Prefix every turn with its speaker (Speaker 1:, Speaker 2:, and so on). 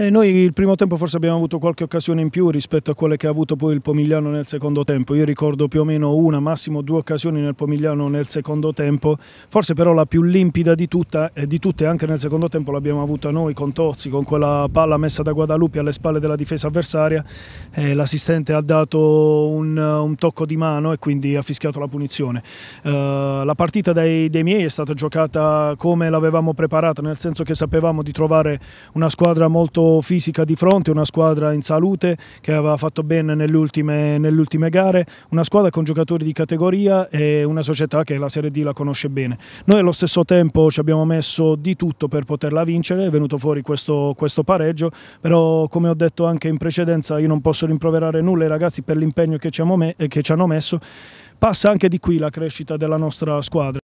Speaker 1: E eh, noi il primo tempo forse abbiamo avuto qualche occasione in più rispetto a quelle che ha avuto poi il Pomigliano nel secondo tempo. Io ricordo più o meno una, massimo due occasioni nel Pomigliano nel secondo tempo, forse però la più limpida di, tutta, eh, di tutte anche nel secondo tempo l'abbiamo avuta noi con Tozzi, con quella palla messa da Guadalupe alle spalle della difesa avversaria. Eh, l'assistente ha dato un, un, tocco di mano e quindi ha fischiato la punizione. Eh, la partita dei, dei miei è stata giocata come l'avevamo preparata, nel senso che sapevamo di trovare una squadra molto fisica di fronte, una squadra in salute che aveva fatto bene nelle ultime, nell ultime, gare, una squadra con giocatori di categoria e una società che la Serie D la conosce bene. Noi allo stesso tempo ci abbiamo messo di tutto per poterla vincere, è venuto fuori questo, questo pareggio, però come ho detto anche in precedenza io non posso rimproverare nulla ai ragazzi per l'impegno che, che ci hanno messo, passa anche di qui la crescita della nostra squadra.